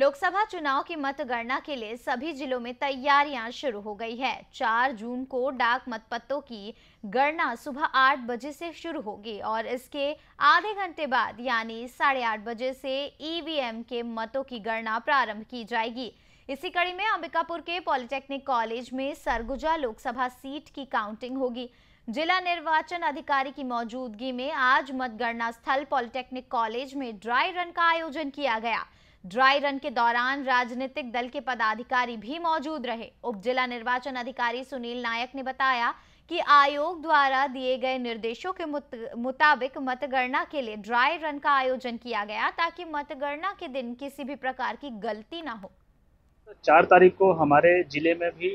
लोकसभा चुनाव की मतगणना के लिए सभी जिलों में तैयारियां शुरू हो गई है 4 जून को डाक मतपत्रों की गणना सुबह 8 बजे से शुरू होगी और इसके आधे घंटे बाद यानी साढ़े आठ बजे से ईवीएम के मतों की गणना प्रारंभ की जाएगी इसी कड़ी में अंबिकापुर के पॉलिटेक्निक कॉलेज में सरगुजा लोकसभा सीट की काउंटिंग होगी जिला निर्वाचन अधिकारी की मौजूदगी में आज मतगणना स्थल पॉलिटेक्निक कॉलेज में ड्राई रन का आयोजन किया गया ड्राई रन के दौरान राजनीतिक दल के पदाधिकारी भी मौजूद रहे उप जिला निर्वाचन अधिकारी सुनील नायक ने बताया कि आयोग द्वारा दिए गए निर्देशों के मुताबिक मतगणना के लिए ड्राई रन का आयोजन किया गया ताकि मतगणना के दिन किसी भी प्रकार की गलती ना हो चार तारीख को हमारे जिले में भी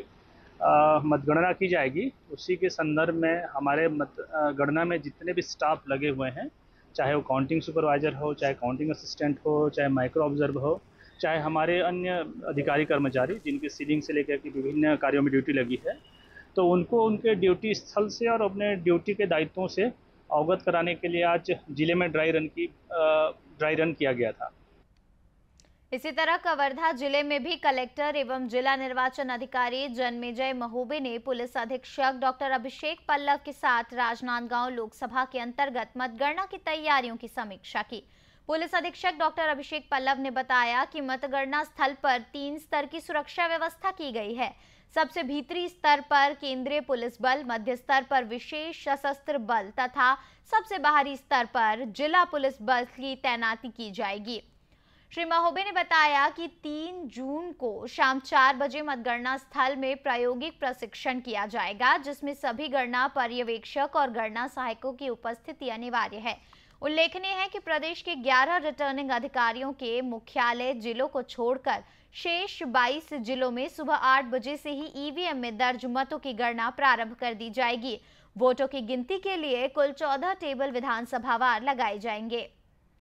मतगणना की जाएगी उसी के संदर्भ में हमारे मतगणना में जितने भी स्टाफ लगे हुए हैं चाहे वो काउंटिंग सुपरवाइज़र हो चाहे काउंटिंग असिस्टेंट हो चाहे माइक्रो ऑब्जर्व हो चाहे हमारे अन्य अधिकारी कर्मचारी जिनकी सीलिंग से लेकर के विभिन्न कार्यों में ड्यूटी लगी है तो उनको उनके ड्यूटी स्थल से और अपने ड्यूटी के दायित्वों से अवगत कराने के लिए आज ज़िले में ड्राई रन की ड्राई रन किया गया था इसी तरह कवर्धा जिले में भी कलेक्टर एवं जिला निर्वाचन अधिकारी जन्मेजय महोबे ने पुलिस अधीक्षक डॉक्टर अभिषेक पल्लव के साथ राजनांदगांव लोकसभा के अंतर्गत मतगणना की तैयारियों की समीक्षा की पुलिस अधीक्षक डॉक्टर अभिषेक पल्लव ने बताया कि मतगणना स्थल पर तीन स्तर की सुरक्षा व्यवस्था की गई है सबसे भीतरी स्तर पर केंद्रीय पुलिस बल मध्य स्तर पर विशेष सशस्त्र बल तथा सबसे बाहरी स्तर पर जिला पुलिस बल की तैनाती की जाएगी श्री महोबे ने बताया कि 3 जून को शाम चार बजे मतगणना स्थल में प्रायोगिक प्रशिक्षण किया जाएगा जिसमें सभी गणना पर्यवेक्षक और गणना सहायकों की उपस्थिति अनिवार्य है उल्लेखनीय है कि प्रदेश के 11 रिटर्निंग अधिकारियों के मुख्यालय जिलों को छोड़कर शेष 22 जिलों में सुबह 8 बजे से ही ईवीएम में दर्ज मतों की गणना प्रारंभ कर दी जाएगी वोटों की गिनती के लिए कुल 14 टेबल विधानसभावार लगाए जाएंगे